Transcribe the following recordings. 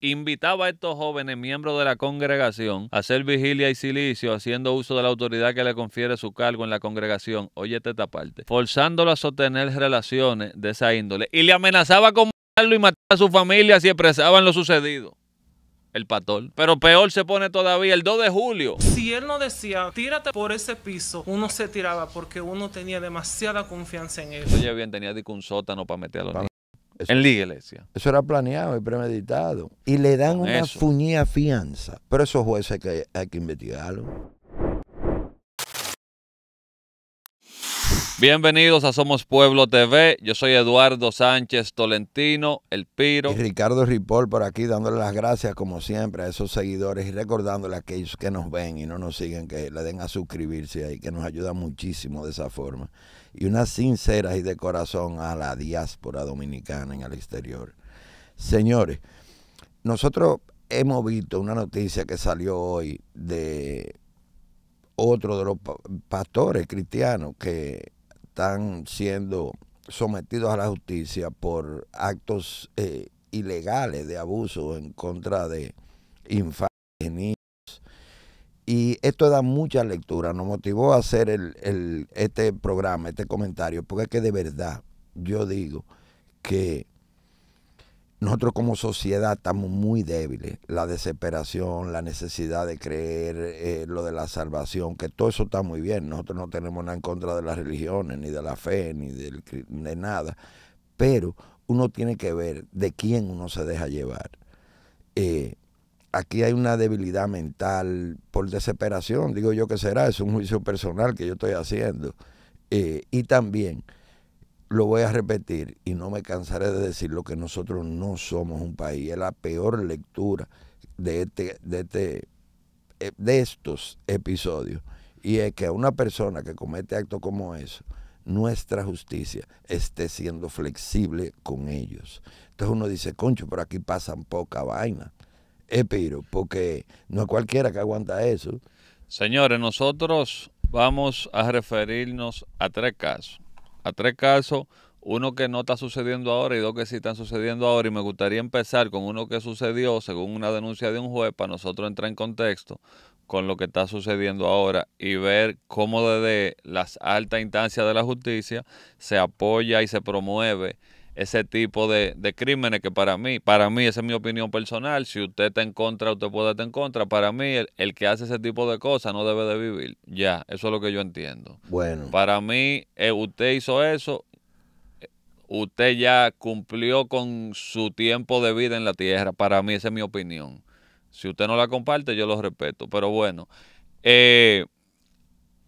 invitaba a estos jóvenes miembros de la congregación a hacer vigilia y silicio haciendo uso de la autoridad que le confiere su cargo en la congregación, Oye, esta parte, forzándolo a sostener relaciones de esa índole y le amenazaba con matarlo y matar a su familia si expresaban lo sucedido el pastor. Pero peor se pone todavía el 2 de julio. Si él no decía, tírate por ese piso, uno se tiraba porque uno tenía demasiada confianza en él. Oye, bien, tenía un sótano para meterlo en la iglesia. Eso era planeado y premeditado. Y le dan una fianza. Pero esos jueces que hay, hay que investigarlo. Bienvenidos a Somos Pueblo TV. Yo soy Eduardo Sánchez Tolentino, el Piro. Y Ricardo Ripoll por aquí dándole las gracias como siempre a esos seguidores y recordándole a aquellos que nos ven y no nos siguen que le den a suscribirse ahí, que nos ayuda muchísimo de esa forma. Y unas sinceras y de corazón a la diáspora dominicana en el exterior. Señores, nosotros hemos visto una noticia que salió hoy de otro de los pastores cristianos que están siendo sometidos a la justicia por actos eh, ilegales de abuso en contra de infantes, niños. Y esto da mucha lectura, nos motivó a hacer el, el, este programa, este comentario, porque es que de verdad yo digo que nosotros como sociedad estamos muy débiles. La desesperación, la necesidad de creer, eh, lo de la salvación, que todo eso está muy bien. Nosotros no tenemos nada en contra de las religiones, ni de la fe, ni de nada. Pero uno tiene que ver de quién uno se deja llevar. Eh, aquí hay una debilidad mental por desesperación. Digo yo que será, es un juicio personal que yo estoy haciendo. Eh, y también lo voy a repetir y no me cansaré de decir lo que nosotros no somos un país. Es la peor lectura de este, de este, eh, de estos episodios. Y es que a una persona que comete actos como eso, nuestra justicia esté siendo flexible con ellos. Entonces uno dice, concho, pero aquí pasan poca vaina. Eh, Piro porque no es cualquiera que aguanta eso. Señores, nosotros vamos a referirnos a tres casos a tres casos, uno que no está sucediendo ahora y dos que sí están sucediendo ahora. Y me gustaría empezar con uno que sucedió según una denuncia de un juez para nosotros entrar en contexto con lo que está sucediendo ahora y ver cómo desde las altas instancias de la justicia se apoya y se promueve ese tipo de, crímenes que para mí, para mí, esa es mi opinión personal, si usted está en contra, usted puede estar en contra, para mí el, que hace ese tipo de cosas no debe de vivir, ya, eso es lo que yo entiendo. Bueno. Para mí, eh, usted hizo eso, eh, usted ya cumplió con su tiempo de vida en la tierra, para mí esa es mi opinión. Si usted no la comparte, yo lo respeto, pero bueno. Eh,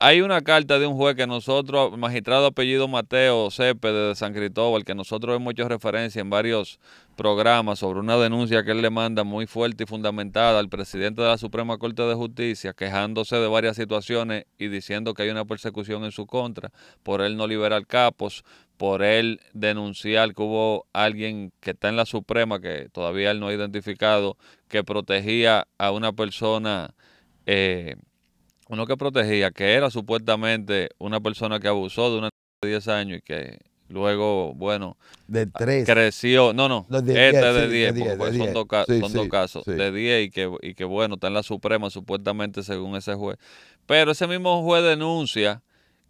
hay una carta de un juez que nosotros, magistrado apellido Mateo Cepes de San Cristóbal, que nosotros hemos hecho referencia en varios programas sobre una denuncia que él le manda muy fuerte y fundamentada al presidente de la Suprema Corte de Justicia, quejándose de varias situaciones y diciendo que hay una persecución en su contra por él no liberar capos, por él denunciar que hubo alguien que está en la Suprema, que todavía él no ha identificado, que protegía a una persona. Eh, uno que protegía, que era supuestamente una persona que abusó de una de 10 años y que luego, bueno, de tres creció, no, no, este de 10, son, Dos, casos, de 10 y que, y que bueno, está en la Suprema supuestamente según ese juez. Pero ese mismo juez denuncia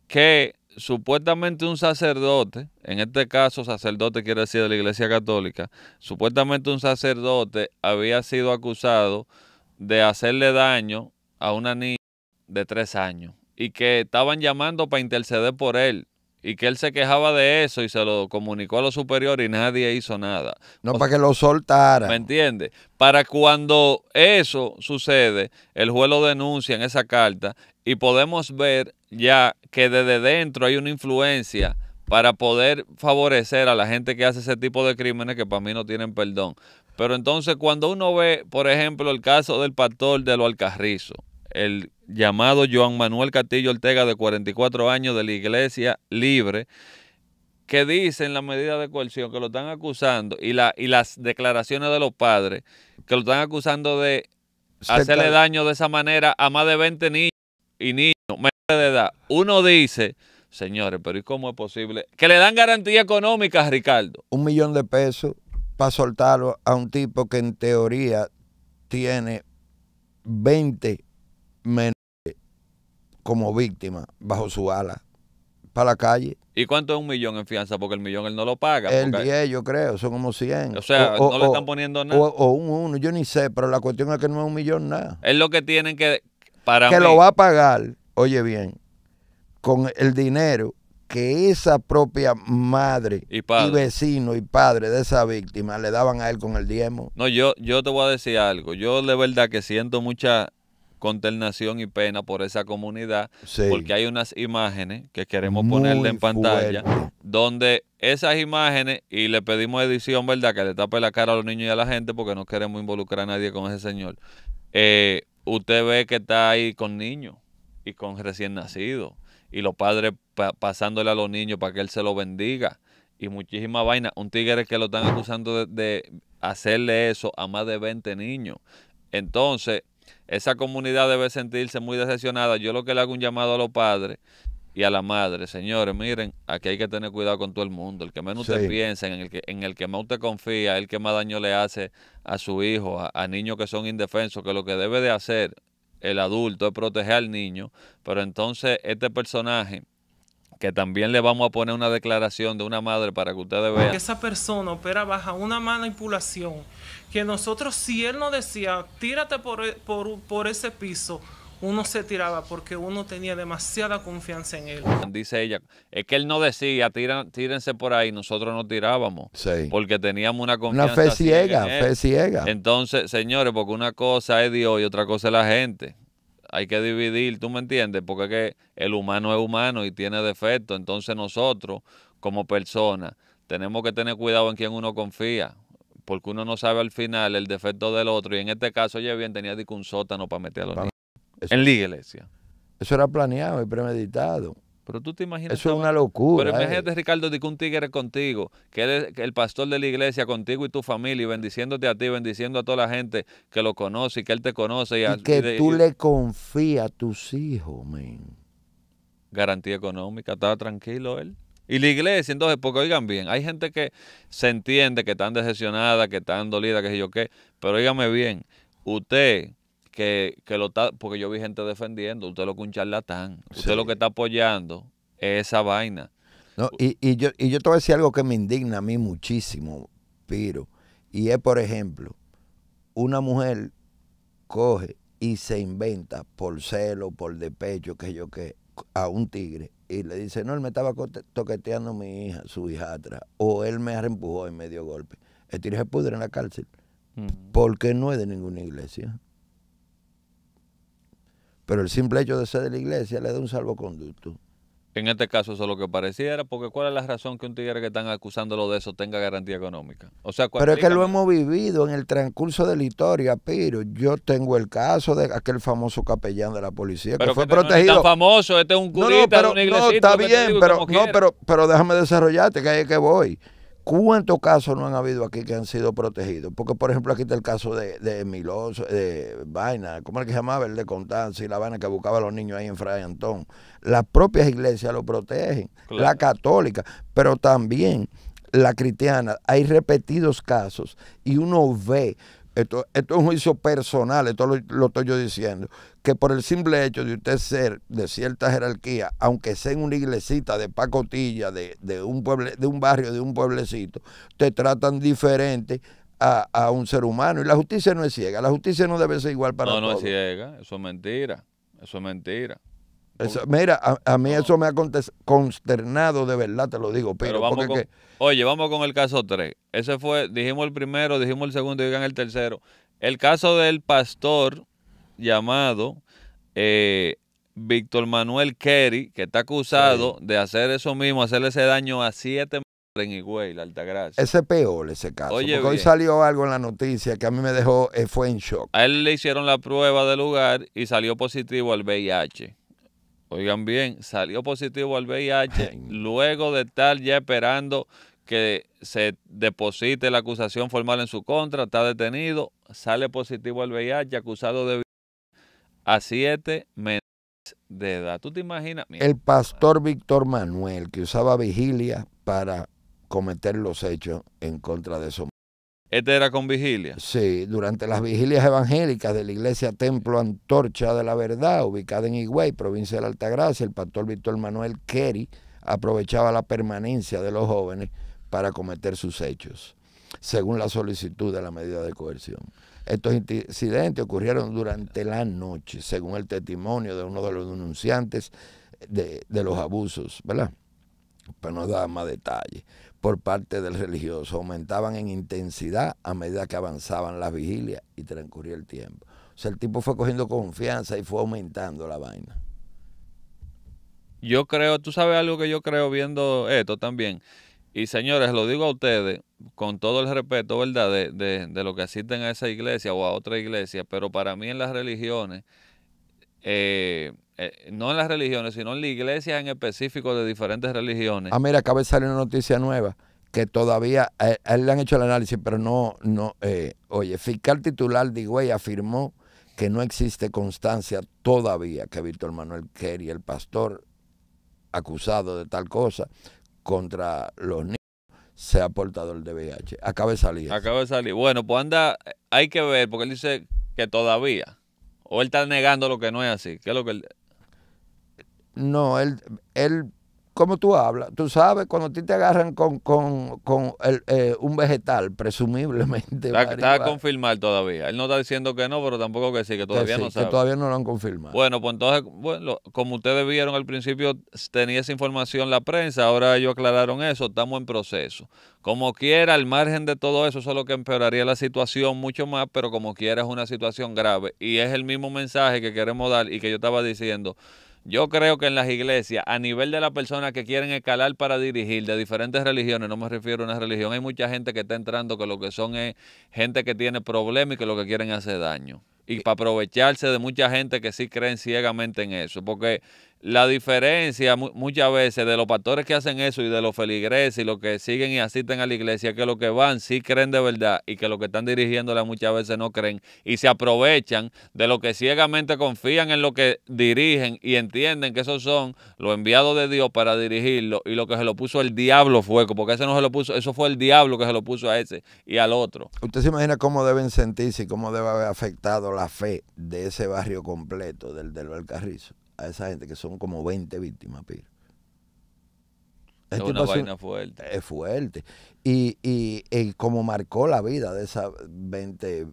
que supuestamente un sacerdote, en este caso sacerdote quiere decir de la Iglesia Católica, supuestamente un sacerdote había sido acusado de hacerle daño a una niña de tres años y que estaban llamando para interceder por él y que él se quejaba de eso y se lo comunicó a los superiores y nadie hizo nada. No para que lo soltara. ¿Me entiendes? Para cuando eso sucede, el juez lo denuncia en esa carta y podemos ver ya que desde dentro hay una influencia para poder favorecer a la gente que hace ese tipo de crímenes que para mí no tienen perdón. Pero entonces cuando uno ve, por ejemplo, el caso del pastor de lo Alcarrizo, el llamado Joan Manuel Castillo Ortega, de 44 años, de la Iglesia Libre, que dice en la medida de coerción que lo están acusando y, la, y las declaraciones de los padres, que lo están acusando de hacerle daño de esa manera a más de 20 niños y niños menores de edad. Uno dice, señores, pero ¿y cómo es posible? Que le dan garantía económica Ricardo. Un millón de pesos para soltarlo a un tipo que en teoría tiene 20 menores como víctima bajo su ala para la calle. ¿Y cuánto es un millón en fianza? Porque el millón él no lo paga. El 10, yo creo, son como 100. O sea, no le están poniendo nada. O, un 1, yo ni sé, pero la cuestión es que no es un millón nada. Es lo que tienen que. Para que lo va a pagar, oye bien, con el dinero que esa propia madre y, y, vecino y padre de esa víctima le daban a él con el diezmo. No, yo, yo te voy a decir algo. Yo de verdad que siento mucha conternación y pena por esa comunidad, porque hay unas imágenes que queremos ponerle en pantalla, donde esas imágenes, y le pedimos edición, ¿verdad? Que le tape la cara a los niños y a la gente, porque no queremos involucrar a nadie con ese señor. Eh, usted ve que está ahí con niños y con recién nacidos, y los padres pasándole a los niños para que él se lo bendiga, y muchísima vaina. Un tigre que lo están acusando de, de hacerle eso a más de 20 niños. Entonces, esa comunidad debe sentirse muy decepcionada. Yo lo que le hago un llamado a los padres y a la madre, señores, miren, aquí hay que tener cuidado con todo el mundo. El que menos usted piensa, en el que, en el que más usted confía, el que más daño le hace a su hijo, a, niños que son indefensos, que lo que debe de hacer el adulto es proteger al niño. Pero entonces este personaje que también le vamos a poner una declaración de una madre para que ustedes vean. Esa persona opera bajo una manipulación que nosotros, si él no decía, tírate por, e-", por, por ese piso, uno se tiraba porque uno tenía demasiada confianza en él. Dice ella, es que él no decía, tírense por ahí, nosotros nos tirábamos. Porque teníamos una confianza. Una fe ciega, fe ciega. Entonces, señores, porque una cosa es Dios y otra cosa es la gente. Hay que dividir, ¿tú me entiendes? Porque que el humano es humano y tiene defectos. Entonces nosotros, como personas, tenemos que tener cuidado en quién uno confía porque uno no sabe al final el defecto del otro. Y en este caso, oye, bien, tenía un sótano para meter a los en la iglesia. Eso era planeado y premeditado. Pero tú te imaginas. Eso es una locura. Pero eh. imagínate, Ricardo, de que un tigre contigo, que el pastor de la iglesia contigo y tu familia, y bendiciéndote a ti, bendiciendo a toda la gente que lo conoce y que él te conoce. Y, que tú le confías a tus hijos, men. Garantía económica, estaba tranquilo él. Y la iglesia, entonces, porque oigan bien, hay gente que se entiende que están decepcionada, que están dolida, que sé yo qué, pero oígame bien, usted que, que lo está, porque yo vi gente defendiendo, usted lo que un charlatán, usted lo que está apoyando es esa vaina. No, y, y, yo, y yo te voy a decir algo que me indigna a mí muchísimo, Piro, y es, por ejemplo, una mujer coge y se inventa por celo, por despecho, que yo qué, a un tigre, y le dice, no, él me estaba toqueteando mi hija, su hija atrás. o él me arrempujó y me dio golpe. Estiré pudre en la cárcel, mm. porque no es de ninguna iglesia. Pero el simple hecho de ser de la iglesia le da un salvoconducto en este caso eso es lo que pareciera, porque ¿cuál es la razón que un tigre que están acusándolo de eso tenga garantía económica? O sea, Pero es que lo hemos vivido en el transcurso de la historia, pero Yo tengo el caso de aquel famoso capellán de la policía pero que fue este protegido. No es tan famoso, este es un curita pero, de No, está bien, pero, no, pero, pero déjame desarrollarte, que ahí es que voy. ¿Cuántos casos no han habido aquí que han sido protegidos? Porque, por ejemplo, aquí está el caso de, de Miloso, de Vaina, ¿cómo el que se llamaba? El de Constancia y la Vaina que buscaba a los niños ahí en Fray Antón. Las propias iglesias lo protegen, la católica, pero también la cristiana. Hay repetidos casos y uno ve esto, esto es un juicio personal, esto lo, estoy yo diciendo, que por el simple hecho de usted ser de cierta jerarquía, aunque sea en una iglesita de pacotilla, de, de un, de un barrio, de un pueblecito, te tratan diferente a, un ser humano. Y la justicia no es ciega, la justicia no debe ser igual para todos. No, no es ciega, eso es mentira, eso es mentira mira, a, a mí eso me ha consternado, de verdad te lo digo, pero vamos Oye, vamos con el caso 3. Ese fue, dijimos el primero, dijimos el segundo, Y digan el tercero. El caso del pastor llamado eh, Víctor Manuel Kerry, que está acusado de hacer eso mismo, hacerle ese daño a siete en Higüey, la Altagracia. Ese peor ese caso. porque hoy salió algo en la noticia que a mí me dejó, eh, fue en shock. A él le hicieron la prueba del lugar y salió positivo al VIH oigan bien, salió positivo al VIH luego de estar ya esperando que se deposite la acusación formal en su contra, está detenido, sale positivo al VIH, acusado de a siete meses de edad. ¿Tú te imaginas? el pastor Víctor Manuel, que usaba vigilia para cometer los hechos en contra de su este era con vigilia. Sí, durante las vigilias evangélicas de la iglesia Templo Antorcha de la Verdad, ubicada en Higüey, provincia de la Altagracia, el pastor Víctor Manuel Kerry aprovechaba la permanencia de los jóvenes para cometer sus hechos, según la solicitud de la medida de coerción. Estos incidentes ocurrieron durante la noche, según el testimonio de uno de los denunciantes de, los abusos, ¿verdad? Pero no dar más detalles por parte del religioso aumentaban en intensidad a medida que avanzaban las vigilias y transcurría el tiempo. O sea, el tipo fue cogiendo confianza y fue aumentando la vaina. Yo creo, tú sabes algo que yo creo viendo esto también. Y señores, lo digo a ustedes con todo el respeto, ¿verdad? De, de, lo que asisten a esa iglesia o a otra iglesia, pero para mí en las religiones, eh, eh, no en las religiones, sino en la iglesia en específico de diferentes religiones. Ah, mira, acaba de salir una noticia nueva que todavía, a él, le han hecho el análisis, pero no, no, eh, oye, fiscal titular de Higüey afirmó que no existe constancia todavía que Víctor Manuel Kerry, el pastor acusado de tal cosa, contra los niños sea portador de VIH. Acaba de salir. Acaba de salir. Bueno, pues anda, hay que ver, porque él dice que todavía. O él está negando lo que no es así. ¿Qué es lo que él, no, él, él ¿cómo tú hablas? Tú sabes, cuando ti te agarran con, con, con el, eh, un vegetal, presumiblemente. Está, a confirmar todavía. Él no está diciendo que no, pero tampoco que sí, que todavía no sabe. Que todavía no lo han confirmado. Bueno, pues entonces, bueno, como ustedes vieron al principio, tenía esa información la prensa, ahora ellos aclararon eso, estamos en proceso. Como quiera, al margen de todo eso, solo que empeoraría la situación mucho más, pero como quiera es una situación grave. Y es el mismo mensaje que queremos dar y que yo estaba diciendo. Yo creo que en las iglesias, a nivel de la persona que quieren escalar para dirigir de diferentes religiones, no me refiero a una religión, hay mucha gente que está entrando que lo que son es gente que tiene problemas y que lo que quieren hacer daño. Y eh. para aprovecharse de mucha gente que sí creen ciegamente en eso, porque la diferencia muchas veces de los pastores que hacen eso y de los feligreses y los que siguen y asisten a la iglesia, que los que van sí creen de verdad y que los que están dirigiéndola muchas veces no creen y se aprovechan de lo que ciegamente confían en lo que dirigen y entienden que esos son los enviados de Dios para dirigirlo y lo que se lo puso el diablo fue, porque ese no se lo puso, eso fue el diablo que se lo puso a ese y al otro. ¿Usted se imagina cómo deben sentirse y cómo debe haber afectado la fe de ese barrio completo, del del carrizo? a esa gente, que son como 20 víctimas, Piro. Es este una vaina fuerte. Es fuerte. Y, y, como marcó la vida de esas 20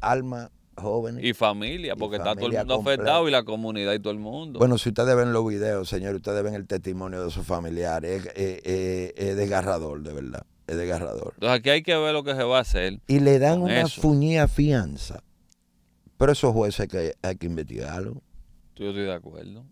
almas jóvenes. Y familia, porque está todo el mundo afectado y la comunidad y todo el mundo. Bueno, si ustedes ven los videos, señor, ustedes ven el testimonio de sus familiares, es, desgarrador, de verdad. Es desgarrador. Entonces aquí hay que ver lo que se va a hacer. Y le dan una fuñía fianza. Pero esos jueces que hay que investigarlo. Yo estoy de acuerdo.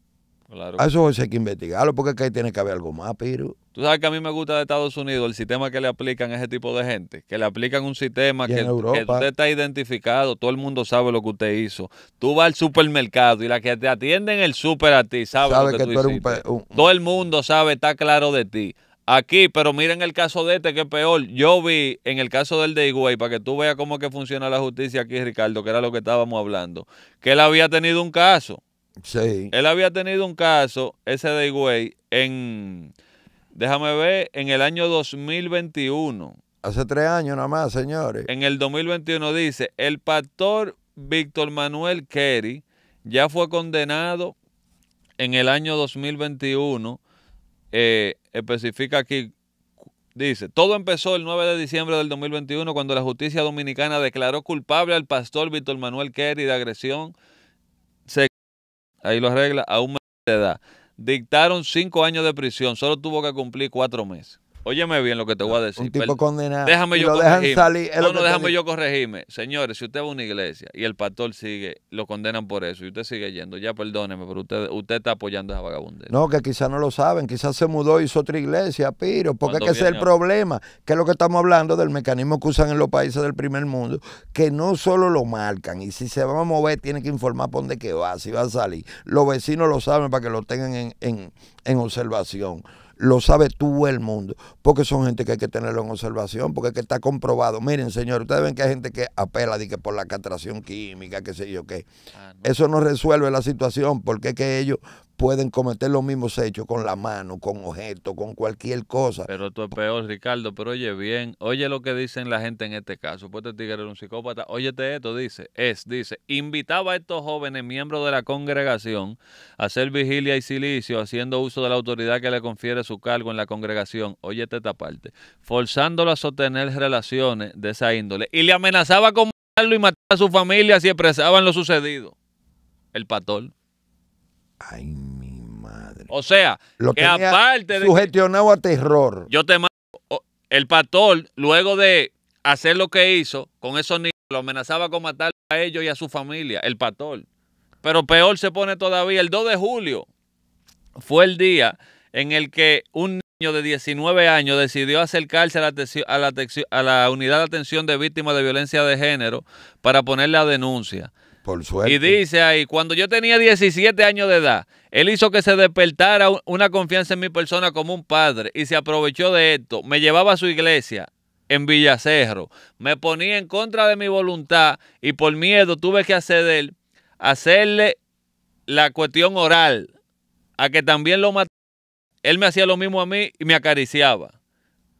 Claro. A eso hay que investigarlo porque es tiene que haber algo más, pero. Tú sabes que a mí me gusta de Estados Unidos el sistema que le aplican a ese tipo de gente. Que le aplican un sistema que, usted está identificado, todo el mundo sabe lo que usted hizo. Tú vas al supermercado y la que te atiende en el super a ti sabe, lo que, tú, hiciste Todo el mundo sabe, está claro de ti. Aquí, pero miren el caso de este que es peor. Yo vi en el caso del de Higüey, para que tú veas cómo que funciona la justicia aquí, Ricardo, que era lo que estábamos hablando, que él había tenido un caso Sí. Él había tenido un caso, ese de Higüey, en, déjame ver, en el año 2021. Hace tres años nada más, señores. En el 2021 dice, el pastor Víctor Manuel Kerry ya fue condenado en el año 2021. Eh, especifica aquí, dice, todo empezó el 9 de diciembre del 2021 cuando la justicia dominicana declaró culpable al pastor Víctor Manuel Kerry de agresión ahí lo arregla, a un mes de edad. Dictaron cinco años de prisión, solo tuvo que cumplir cuatro meses. Óyeme bien lo que te voy a decir. Un tipo condenado. Déjame yo lo no, no, déjame yo corregirme. Señores, si usted va a una iglesia y el pastor sigue, lo condenan por eso y usted sigue yendo, ya perdóneme, pero usted, usted está apoyando a esa vagabundera. No, que quizás no lo saben, quizás se mudó y hizo otra iglesia, piro, porque es ese es el problema, que es lo que estamos hablando del mecanismo que usan en los países del primer mundo, que no solo lo marcan y si se va a mover tiene que informar por dónde que va, si va a salir. Los vecinos lo saben para que lo tengan en, en, en observación lo sabe todo el mundo, porque son gente que hay que tenerlo en observación, porque es que está comprobado. Miren, señor, ustedes ven que hay gente que apela que por la castración química, qué sé yo qué. Ah, Eso no resuelve la situación, porque es que ellos pueden cometer los mismos hechos con la mano, con objeto, con cualquier cosa. Pero esto es peor, Ricardo, pero oye bien, oye lo que dicen la gente en este caso. Pues este tigre era un psicópata. Óyete esto, dice, es, dice, invitaba a estos jóvenes miembros de la congregación a hacer vigilia y silicio, haciendo uso de la autoridad que le confiere su cargo en la congregación. Óyete esta parte. Forzándolo a sostener relaciones de esa índole. Y le amenazaba con matarlo y matar a su familia si expresaban lo sucedido. El patón Ay, mi madre. O sea, lo que aparte de. Sugestionado a terror. Yo te mando. El pastor, luego de hacer lo que hizo con esos niños, lo amenazaba con matar a ellos y a su familia, el pastor. Pero peor se pone todavía. El 2 de julio fue el día en el que un niño de 19 años decidió acercarse a la, a la, a la unidad de atención de víctimas de violencia de género para poner la denuncia. Y dice ahí, cuando yo tenía 17 años de edad, él hizo que se despertara una confianza en mi persona como un padre y se aprovechó de esto. Me llevaba a su iglesia en Villacerro, me ponía en contra de mi voluntad y por miedo tuve que hacerle la cuestión oral, a que también lo matara. Él me hacía lo mismo a mí y me acariciaba.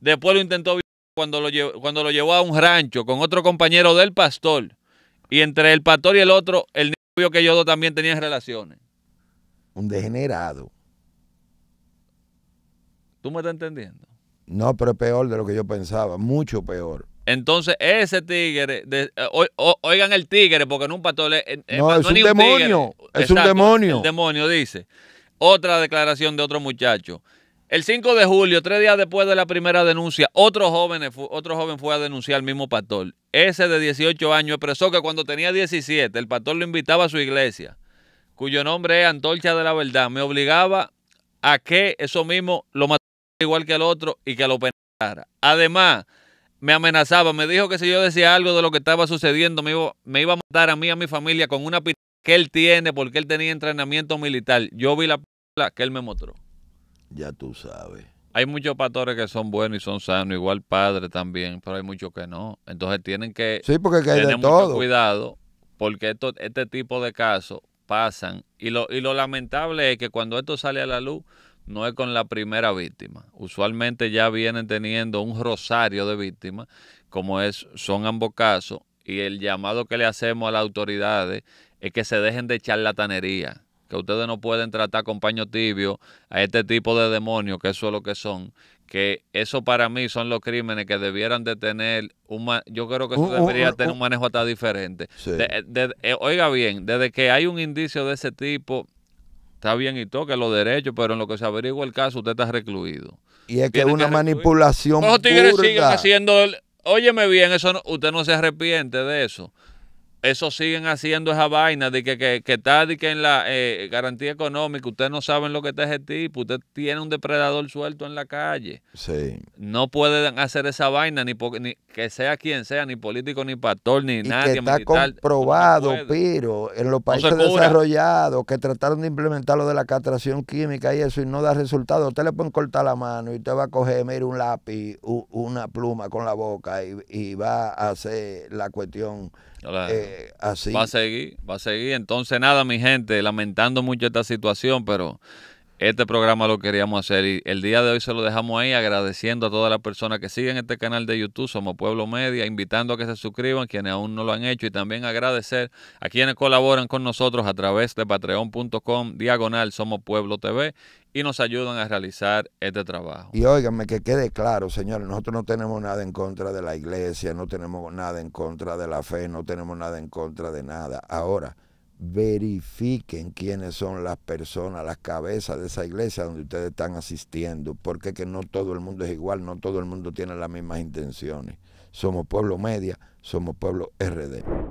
Después lo intentó cuando cuando lo llevó a un rancho con otro compañero del pastor y entre el pastor y el otro, el novio que yo también tenía relaciones. Un degenerado. ¿Tú me estás entendiendo? No, pero es peor de lo que yo pensaba, mucho peor. Entonces, ese tigre, eh, oigan el tigre, porque en un pastor. no, es, un, demonio, es un demonio. El demonio dice. Otra declaración de otro muchacho. El 5 de julio, tres días después de la primera denuncia, otro joven, otro joven fue a denunciar al mismo pastor. Ese de 18 años expresó que cuando tenía 17, el pastor lo invitaba a su iglesia, cuyo nombre es Antorcha de la Verdad. Me obligaba a que eso mismo lo matara igual que el otro y que lo penalizara. Además, me amenazaba, me dijo que si yo decía algo de lo que estaba sucediendo, me iba, me iba a matar a mí a mi familia con una pistola que él tiene porque él tenía entrenamiento militar. Yo vi la pistola que él me mostró. Ya tú sabes. Hay muchos pastores que son buenos y son sanos, igual padres también, pero hay muchos que no. Entonces tienen que, porque tener mucho cuidado, porque este tipo de casos pasan. Y lo, y lo lamentable es que cuando esto sale a la luz, no es con la primera víctima. Usualmente ya vienen teniendo un rosario de víctimas, como es, son ambos casos, y el llamado que le hacemos a las autoridades es que se dejen de echar la charlatanería que ustedes no pueden tratar con paño tibio a este tipo de demonios, que eso es lo que son, que eso para mí son los crímenes que debieran de tener, un, yo creo que eso debería tener un manejo hasta diferente. Eh, oiga bien, desde que hay un indicio de ese tipo, está bien y toque los derechos, pero en lo que se averigua el caso, usted está recluido. Y es que una manipulación. Los tigres siguen haciendo, óyeme bien, eso usted no se arrepiente de eso eso siguen haciendo esa vaina de que, está que en la eh, garantía económica, ustedes no saben lo que está este tipo, usted tiene un depredador suelto en la calle. Sí. No pueden hacer esa vaina, ni, que sea quien sea, ni político, ni pastor, ni nadie. Que está comprobado, pero en los países desarrollados que trataron de implementar lo de la castración química y eso y no da resultado, usted le pueden cortar la mano y usted va a coger, un lápiz, una pluma con la boca y va a hacer la cuestión eh, así. Va a seguir, va a seguir. Entonces, nada, mi gente, lamentando mucho esta situación, pero este programa lo queríamos hacer y el día de hoy se lo dejamos ahí agradeciendo a todas las personas que siguen este canal de YouTube, Somos Pueblo Media, invitando a que se suscriban quienes aún no lo han hecho y también agradecer a quienes colaboran con nosotros a través de patreon.com diagonal Somos Pueblo TV y nos ayudan a realizar este trabajo. Y óigame que quede claro, señores, nosotros no tenemos nada en contra de la iglesia, no tenemos nada en contra de la fe, no tenemos nada en contra de nada. Ahora, verifiquen quiénes son las personas, las cabezas de esa iglesia donde ustedes están asistiendo, porque que no todo el mundo es igual, no todo el mundo tiene las mismas intenciones. Somos Pueblo Media, somos Pueblo RD.